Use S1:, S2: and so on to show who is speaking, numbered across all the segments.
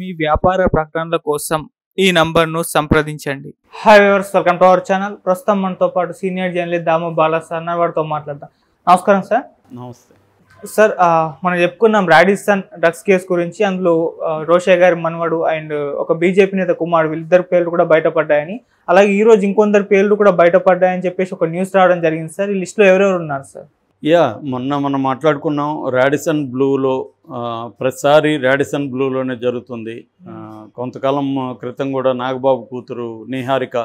S1: మీ వ్యాపార ప్రకటనల కోసం ఈ నంబర్ను సంప్రదించండి hi viewers welcome to our channel ప్రస్తుతం మనతో పాటు senior journalist Damo Balasanna sir వాడితో మాట్లాడతాం నమస్కారం సార్ నమస్తే సార్ మనం చెప్పుకున్నాం రాడిస్తాన్ డ్రగ్స్ కేసు గురించి అందులో రోషే గారి మనవడు అండ్ ఒక బీజేపీ నేత కుమారుడు వీళ్ళిద్దరు పేర్లు కూడా బయటపడ్డాయని అలాగే ఈరోజు ఇంకొందరు పేర్లు కూడా బయటపడ్డాయని చెప్పేసి ఒక న్యూస్ రావడం జరిగింది సార్ ఈ లిస్టులో ఎవరెవరు ఉన్నారు సార్ యా మొన్న మనం మాట్లాడుకున్నాం రాడిసన్ బ్లూలో ప్రతిసారి రాడిసన్ బ్లూలోనే జరుగుతుంది కొంతకాలం క్రితం కూడా నాగబాబు కూతురు నిహారిక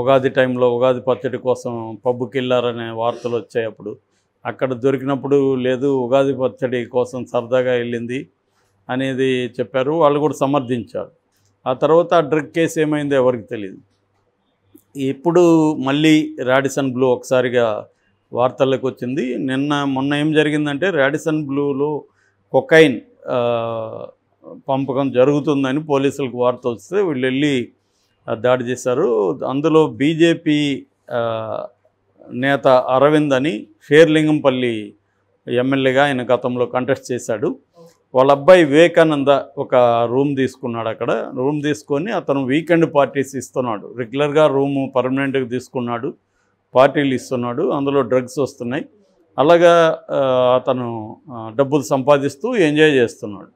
S1: ఉగాది టైంలో ఉగాది పచ్చడి కోసం పబ్బుకి వెళ్ళారనే వార్తలు వచ్చాయి అప్పుడు అక్కడ దొరికినప్పుడు లేదు ఉగాది పచ్చడి కోసం సరదాగా వెళ్ళింది అనేది చెప్పారు వాళ్ళు కూడా సమర్థించారు ఆ తర్వాత ఆ డ్రగ్ కేసు ఏమైందో ఎవరికి తెలియదు ఇప్పుడు మళ్ళీ రాడిసన్ బ్లూ ఒకసారిగా వార్తల్లోకి వచ్చింది నిన్న మొన్న ఏం జరిగిందంటే రాడిసన్ బ్లూలో కొకైన్ పంపకం జరుగుతుందని పోలీసులకు వార్త వస్తే వీళ్ళు వెళ్ళి దాడి చేశారు అందులో బీజేపీ నేత అరవింద్ అని షేర్లింగంపల్లి ఎమ్మెల్యేగా ఆయన గతంలో కంటెస్ట్ చేశాడు వాళ్ళ అబ్బాయి వివేకానంద ఒక రూమ్ తీసుకున్నాడు అక్కడ రూమ్ తీసుకొని అతను వీకెండ్ పార్టీస్ ఇస్తున్నాడు రెగ్యులర్గా రూము పర్మనెంట్గా తీసుకున్నాడు పార్టీలు ఇస్తున్నాడు అందులో డ్రగ్స్ వస్తున్నాయి అలాగా అతను డబ్బులు సంపాదిస్తూ ఎంజాయ్ చేస్తున్నాడు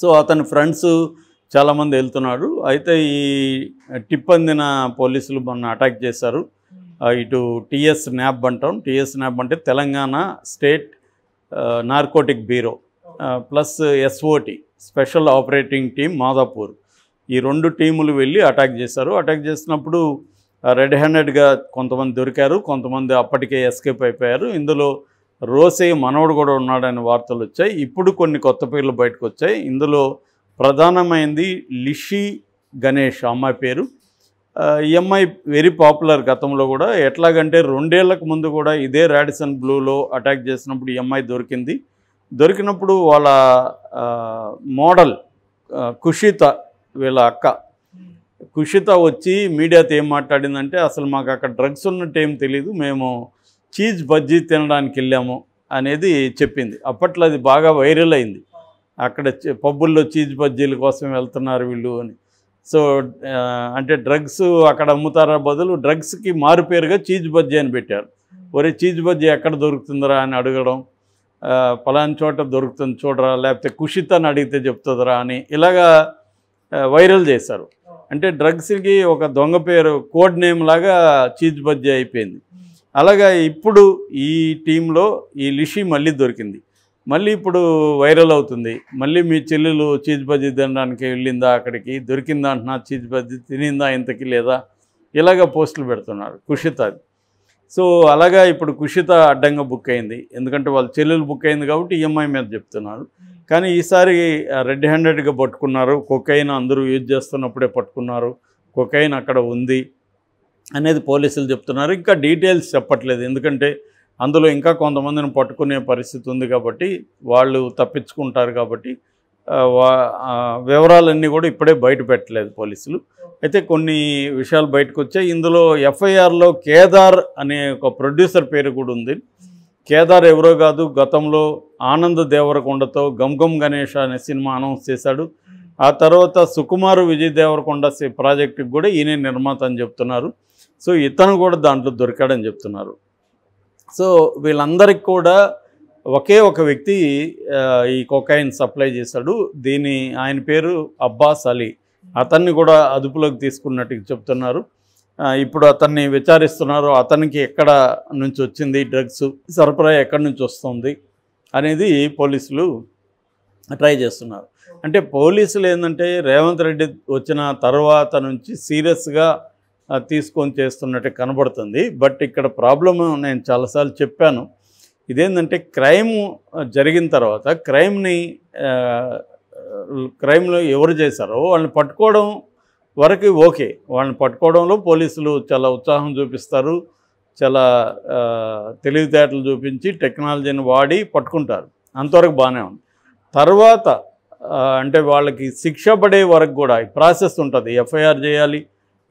S1: సో అతని ఫ్రెండ్స్ చాలామంది వెళ్తున్నాడు అయితే ఈ టిప్ అందిన పోలీసులు మొన్న అటాక్ చేశారు ఇటు టిఎస్ న్యాబ్ అంటాం టిఎస్ న్యాబ్ అంటే Telangana state narcotic bureau plus SOT special operating team Madapur ఈ రెండు టీములు వెళ్ళి అటాక్ చేశారు అటాక్ చేసినప్పుడు రెడ్ హ్యాండెడ్గా కొంతమంది దొరికారు కొంతమంది అప్పటికే ఎస్కేప్ అయిపోయారు ఇందులో రోసే మనవడు కూడా ఉన్నాడని వార్తలు వచ్చాయి ఇప్పుడు కొన్ని కొత్త పేర్లు బయటకు వచ్చాయి ఇందులో ప్రధానమైంది లిషి గణేష్ అమ్మాయి పేరు ఈ అమ్మాయి వెరీ పాపులర్ గతంలో కూడా ఎట్లాగంటే రెండేళ్లకు ముందు కూడా ఇదే రాడిసన్ బ్లూలో అటాక్ చేసినప్పుడు ఈ దొరికింది దొరికినప్పుడు వాళ్ళ మోడల్ కుషిత వీళ్ళ అక్క కుషిత వచ్చి మీడియాతో ఏం మాట్లాడిందంటే అసలు మాకు అక్కడ డ్రగ్స్ ఉన్నట్టు ఏం తెలియదు మేము చీజ్ బజ్జీ తినడానికి వెళ్ళాము అనేది చెప్పింది అప్పట్లో అది బాగా వైరల్ అయింది అక్కడ పబ్బుల్లో చీజ్ బజ్జీల కోసం వెళ్తున్నారు వీళ్ళు అని సో అంటే డ్రగ్స్ అక్కడ అమ్ముతారా బదులు డ్రగ్స్కి మారుపేరుగా చీజ్ బజ్జీ అని పెట్టారు ఒరే చీజ్ బజ్జీ ఎక్కడ దొరుకుతుందిరా అని అడగడం పలాని చోట దొరుకుతుంది చూడరా లేకపోతే కుషిత అని అడిగితే చెప్తుందిరా అని ఇలాగా వైరల్ చేశారు అంటే డ్రగ్స్కి ఒక దొంగ పేరు కోడ్ నేమ్ లాగా చీజ్ అయిపోయింది అలాగా ఇప్పుడు ఈ టీంలో ఈ లిషి మళ్ళీ దొరికింది మళ్ళీ ఇప్పుడు వైరల్ అవుతుంది మళ్ళీ మీ చెల్లెలు చీజ్ తినడానికి వెళ్ళిందా అక్కడికి దొరికిందా అంటున్నా చీజ్ తినిందా ఇంతకి లేదా ఇలాగ పోస్టులు పెడుతున్నారు కుషిత సో అలాగా ఇప్పుడు కుషిత అడ్డంగా బుక్ అయింది ఎందుకంటే వాళ్ళ చెల్లెలు బుక్ అయింది కాబట్టి ఈఎంఐ e మీద చెప్తున్నారు కానీ ఈసారి రెడ్ హ్యాండెడ్గా పట్టుకున్నారు కొకైన్ అందరూ యూజ్ చేస్తున్నప్పుడే పట్టుకున్నారు కొకైన్ అక్కడ ఉంది అనేది పోలీసులు చెప్తున్నారు ఇంకా డీటెయిల్స్ చెప్పట్లేదు ఎందుకంటే అందులో ఇంకా కొంతమందిని పట్టుకునే పరిస్థితి ఉంది కాబట్టి వాళ్ళు తప్పించుకుంటారు కాబట్టి వివరాలన్నీ కూడా ఇప్పుడే బయట పెట్టలేదు పోలీసులు అయితే కొన్ని విషయాలు బయటకు వచ్చాయి ఇందులో ఎఫ్ఐఆర్లో కేదార్ అనే ఒక ప్రొడ్యూసర్ పేరు కూడా ఉంది కేదార్ ఎవరో కాదు గతంలో ఆనంద్ దేవరకొండతో గమ్ గణేష్ అనే సినిమా అనౌన్స్ చేశాడు ఆ తర్వాత సుకుమార్ విజయ్ దేవరకొండ ప్రాజెక్టుకి కూడా ఈయన నిర్మాత అని చెప్తున్నారు సో ఇతను కూడా దాంట్లో దొరికాడని చెప్తున్నారు సో వీళ్ళందరికీ కూడా ఒకే ఒక వ్యక్తి ఈ కొకాయిన్ సప్లై చేశాడు దీని ఆయన పేరు అబ్బాస్ అలీ అతన్ని కూడా అదుపులోకి తీసుకున్నట్టు చెప్తున్నారు ఇప్పుడు అతన్ని విచారిస్తున్నారు అతనికి ఎక్కడ నుంచి వచ్చింది డ్రగ్స్ సరఫరా ఎక్కడి నుంచి వస్తుంది అనేది పోలీసులు ట్రై చేస్తున్నారు అంటే పోలీసులు ఏంటంటే రేవంత్ రెడ్డి వచ్చిన తర్వాత నుంచి సీరియస్గా తీసుకొని చేస్తున్నట్టు కనబడుతుంది బట్ ఇక్కడ ప్రాబ్లం నేను చాలాసార్లు చెప్పాను ఇదేంటంటే క్రైమ్ జరిగిన తర్వాత క్రైమ్ని క్రైమ్లో ఎవరు చేశారో వాళ్ళని పట్టుకోవడం వరకు ఓకే వాళ్ళని పట్టుకోవడంలో పోలీసులు చాలా ఉత్సాహం చూపిస్తారు చాలా తెలివితేటలు చూపించి టెక్నాలజీని వాడి పట్టుకుంటారు అంతవరకు బాగానే ఉంది తర్వాత అంటే వాళ్ళకి శిక్ష పడే వరకు కూడా ప్రాసెస్ ఉంటుంది ఎఫ్ఐఆర్ చేయాలి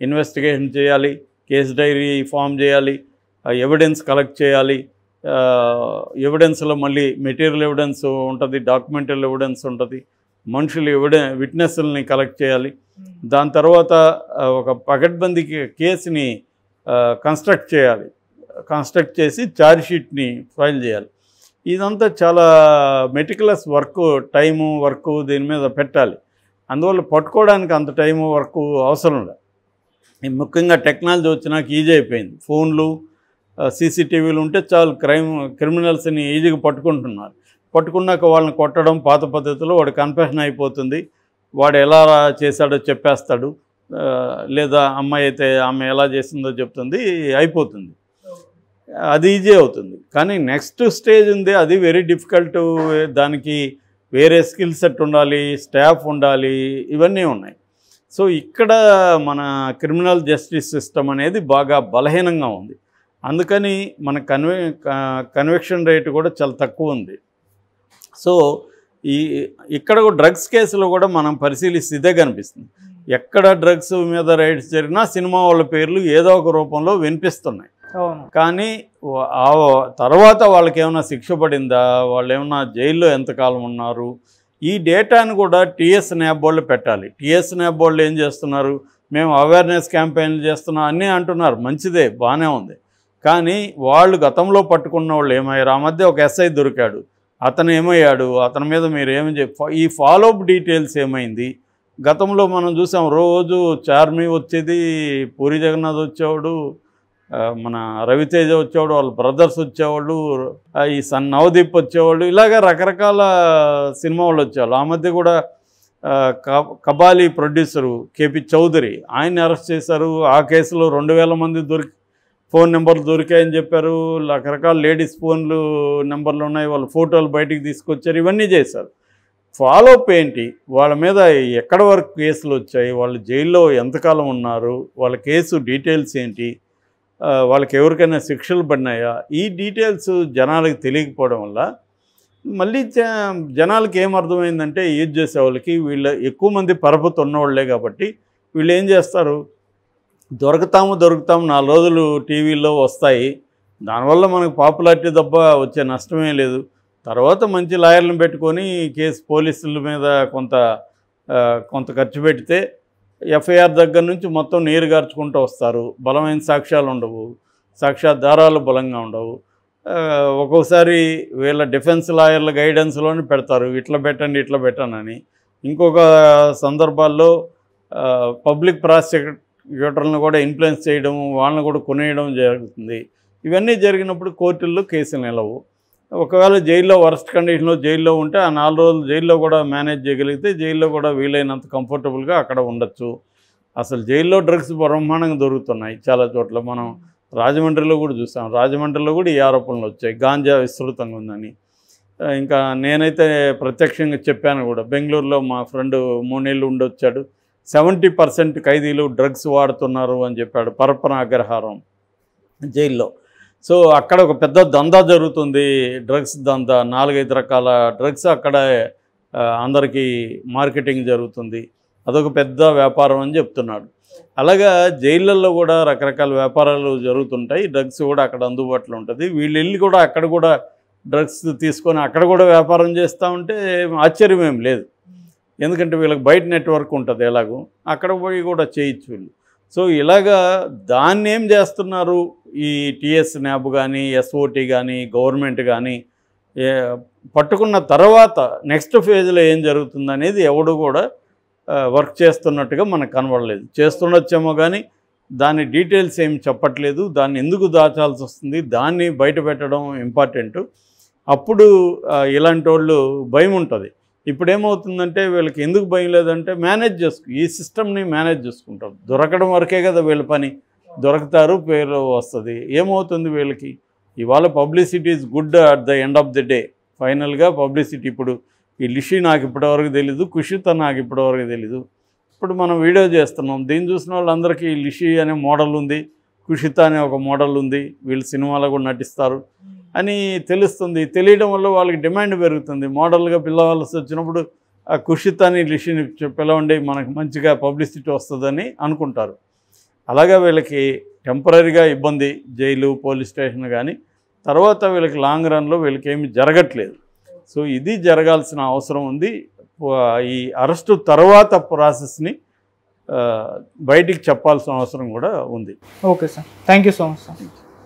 S1: ఇన్వెస్టిగేషన్ చేయాలి కేసు డైరీ ఫామ్ చేయాలి ఎవిడెన్స్ కలెక్ట్ చేయాలి ఎవిడెన్స్లో మళ్ళీ మెటీరియల్ ఎవిడెన్స్ ఉంటుంది డాక్యుమెంటల్ ఎవిడెన్స్ ఉంటుంది మనుషులు విడ విట్నెస్లని కలెక్ట్ చేయాలి hmm. దాని తర్వాత ఒక పకడ్బందీకి కేసుని కన్స్ట్రక్ట్ చేయాలి కన్స్ట్రక్ట్ చేసి ఛార్జ్షీట్ని ఫైల్ చేయాలి ఇదంతా చాలా మెటికులస్ వర్క్ టైము వర్క్ దీని మీద పెట్టాలి అందువల్ల పట్టుకోవడానికి అంత టైము వర్క్ అవసరం లేదు ముఖ్యంగా టెక్నాలజీ వచ్చినాక ఈజీ అయిపోయింది ఫోన్లు సీసీటీవీలు ఉంటే చాలు క్రైమ్ క్రిమినల్స్ని ఈజీగా పట్టుకుంటున్నారు పట్టుకున్నాక వాళ్ళని కొట్టడం పాత పద్ధతిలో వాడు కన్ఫెషన్ అయిపోతుంది వాడు ఎలా చేశాడో చెప్పేస్తాడు లేదా అమ్మాయి అయితే ఆమె ఎలా చేసిందో చెప్తుంది అయిపోతుంది అది ఈజీ అవుతుంది కానీ నెక్స్ట్ స్టేజ్ ఉంది అది వెరీ డిఫికల్ట్ దానికి వేరే స్కిల్ సెట్ ఉండాలి స్టాఫ్ ఉండాలి ఇవన్నీ ఉన్నాయి సో ఇక్కడ మన క్రిమినల్ జస్టిస్ సిస్టమ్ అనేది బాగా బలహీనంగా ఉంది అందుకని మన కన్వె కన్వెక్షన్ రేటు కూడా చాలా తక్కువ ఉంది సో ఈ ఇక్కడ డ్రగ్స్ కేసులో కూడా మనం పరిశీలిస్తే కనిపిస్తుంది hmm. ఎక్కడ డ్రగ్స్ మీద రైడ్స్ జరిగినా సినిమా వాళ్ళ పేర్లు ఏదో ఒక రూపంలో వినిపిస్తున్నాయి కానీ తర్వాత వాళ్ళకి ఏమైనా శిక్ష పడిందా వాళ్ళు ఏమైనా జైల్లో ఎంతకాలం ఉన్నారు ఈ డేటాను కూడా టీఎస్ న్యాబ్ పెట్టాలి టీఎస్ న్యాబ్ ఏం చేస్తున్నారు మేము అవేర్నెస్ క్యాంపెయిన్లు చేస్తున్నాం అన్నీ అంటున్నారు మంచిదే బాగానే ఉంది కానీ వాళ్ళు గతంలో పట్టుకున్న వాళ్ళు ఏమయ్యారు ఆ మధ్య ఒక ఎస్ఐ దొరికాడు అతను ఏమయ్యాడు అతని మీద మీరు ఏమి చెప్ప ఈ ఫాలోఅప్ డీటెయిల్స్ ఏమైంది గతంలో మనం చూసాం రోజు చార్మి వచ్చేది పూరి జగన్నాథ్ వచ్చేవాడు మన రవితేజ వచ్చేవాడు వాళ్ళ బ్రదర్స్ వచ్చేవాళ్ళు ఈ సన్ నవదీప్ వచ్చేవాళ్ళు ఇలాగ రకరకాల సినిమా వాళ్ళు వచ్చేవాళ్ళు ఆ మధ్య కూడా కబాలి ప్రొడ్యూసరు కేపీ చౌదరి ఆయన్ని అరెస్ట్ చేశారు ఆ కేసులో రెండు మంది దొరికి ఫోన్ నెంబర్లు దొరికాయని చెప్పారు రకరకాల లేడీస్ ఫోన్లు నెంబర్లు ఉన్నాయి వాళ్ళ ఫోటోలు బయటికి తీసుకొచ్చారు ఇవన్నీ చేశారు ఫాలోఅప్ ఏంటి వాళ్ళ మీద ఎక్కడ వరకు కేసులు వచ్చాయి వాళ్ళు జైల్లో ఎంతకాలం ఉన్నారు వాళ్ళ కేసు డీటెయిల్స్ ఏంటి వాళ్ళకి ఎవరికైనా శిక్షలు పడినాయా ఈ డీటెయిల్స్ జనాలకు తెలియకపోవడం వల్ల మళ్ళీ జనాలకి ఏమర్థమైందంటే యూజ్ చేసే వాళ్ళకి వీళ్ళ ఎక్కువ మంది పరపతి ఉన్నవాళ్ళే కాబట్టి వీళ్ళు ఏం చేస్తారు దొరుకుతాము దొరుకుతాము నాలుగు రోజులు టీవీల్లో వస్తాయి దానివల్ల మనకు పాపులారిటీ తప్ప వచ్చే నష్టమే లేదు తర్వాత మంచి లాయర్లను పెట్టుకొని కేసు పోలీసుల మీద కొంత కొంత ఖర్చు పెడితే ఎఫ్ఐఆర్ దగ్గర నుంచి మొత్తం నీరు గార్చుకుంటూ వస్తారు బలమైన సాక్ష్యాలు ఉండవు సాక్ష్యాధారాలు బలంగా ఉండవు ఒక్కోసారి వీళ్ళ డిఫెన్స్ లాయర్ల గైడెన్స్లోనే పెడతారు ఇట్లా పెట్టండి ఇట్లా పెట్టండి ఇంకొక సందర్భాల్లో పబ్లిక్ ప్రాసిక్యూట్ యూటర్లను కూడా ఇన్ఫ్లుయెన్స్ చేయడం వాళ్ళని కూడా కొనేయడం జరుగుతుంది ఇవన్నీ జరిగినప్పుడు కోర్టుల్లో కేసులు నిలవు ఒకవేళ జైల్లో వరస్ట్ కండిషన్లో జైల్లో ఉంటే ఆ నాలుగు రోజులు జైల్లో కూడా మేనేజ్ చేయగలిగితే జైల్లో కూడా వీలైనంత కంఫర్టబుల్గా అక్కడ ఉండొచ్చు అసలు జైల్లో డ్రగ్స్ బ్రహ్మాండంగా దొరుకుతున్నాయి చాలా చోట్ల మనం రాజమండ్రిలో కూడా చూసాం రాజమండ్రిలో కూడా ఈ ఆరోపణలు వచ్చాయి గాంజా విస్తృతంగా ఉందని ఇంకా నేనైతే ప్రత్యక్షంగా చెప్పాను కూడా బెంగళూరులో మా ఫ్రెండ్ మూడేళ్ళు ఉండొచ్చాడు సెవెంటీ పర్సెంట్ ఖైదీలు డ్రగ్స్ వాడుతున్నారు అని చెప్పాడు పరపన అగ్రహారం జైల్లో సో అక్కడ ఒక పెద్ద దందా జరుగుతుంది డ్రగ్స్ దందా నాలుగైదు రకాల డ్రగ్స్ అక్కడ అందరికీ మార్కెటింగ్ జరుగుతుంది అదొక పెద్ద వ్యాపారం అని చెప్తున్నాడు అలాగా జైళ్ళల్లో కూడా రకరకాల వ్యాపారాలు జరుగుతుంటాయి డ్రగ్స్ కూడా అక్కడ అందుబాటులో ఉంటుంది వీళ్ళు వెళ్ళి కూడా అక్కడ కూడా డ్రగ్స్ తీసుకొని అక్కడ కూడా వ్యాపారం చేస్తూ ఉంటే ఆశ్చర్యం ఏం లేదు ఎందుకంటే వీళ్ళకి బయట నెట్వర్క్ ఉంటుంది ఎలాగో అక్కడ పోయి కూడా చేయొచ్చు వీళ్ళు సో ఇలాగా దాన్ని ఏం చేస్తున్నారు ఈ టీఎస్ న్యాబ్ కానీ ఎస్ఓటీ కానీ గవర్నమెంట్ కానీ పట్టుకున్న తర్వాత నెక్స్ట్ ఫేజ్లో ఏం జరుగుతుంది అనేది ఎవడు కూడా వర్క్ చేస్తున్నట్టుగా మనకు కనబడలేదు చేస్తుండొచ్చేమో కానీ దాని డీటెయిల్స్ ఏం చెప్పట్లేదు దాన్ని ఎందుకు దాచాల్సి వస్తుంది దాన్ని బయట పెట్టడం ఇంపార్టెంట్ అప్పుడు ఇలాంటి వాళ్ళు భయం ఉంటుంది ఇప్పుడు ఏమవుతుందంటే వీళ్ళకి ఎందుకు భయం లేదంటే మేనేజ్ చేసుకు ఈ సిస్టమ్ని మేనేజ్ చేసుకుంటారు దొరకడం వరకే కదా వీళ్ళ పని దొరుకుతారు పేరు వస్తుంది ఏమవుతుంది వీళ్ళకి ఇవాళ publicity is good at the end of the day ఫైనల్గా పబ్లిసిటీ ఇప్పుడు ఈ లిషి నాకు ఇప్పటివరకు తెలీదు కుషిత నాకు ఇప్పటివరకు తెలీదు ఇప్పుడు మనం వీడియో చేస్తున్నాం దీన్ని చూసిన వాళ్ళందరికీ లిషి అనే మోడల్ ఉంది కుషిత అనే ఒక మోడల్ ఉంది వీళ్ళు సినిమాలో కూడా నటిస్తారు అని తెలుస్తుంది తెలియడం వల్ల వాళ్ళకి డిమాండ్ పెరుగుతుంది మోడల్గా పిల్లవాల్సి వచ్చినప్పుడు ఆ కుషిత్ అని లిషిని పిలవండి మనకు మంచిగా పబ్లిసిటీ వస్తుందని అనుకుంటారు అలాగా వీళ్ళకి టెంపరీగా ఇబ్బంది జైలు పోలీస్ స్టేషన్ కానీ తర్వాత వీళ్ళకి లాంగ్ రన్లో వీళ్ళకి ఏమి జరగట్లేదు సో ఇది జరగాల్సిన అవసరం ఉంది ఈ అరెస్టు తర్వాత ప్రాసెస్ని బయటికి చెప్పాల్సిన అవసరం కూడా ఉంది okay sir thank so much sir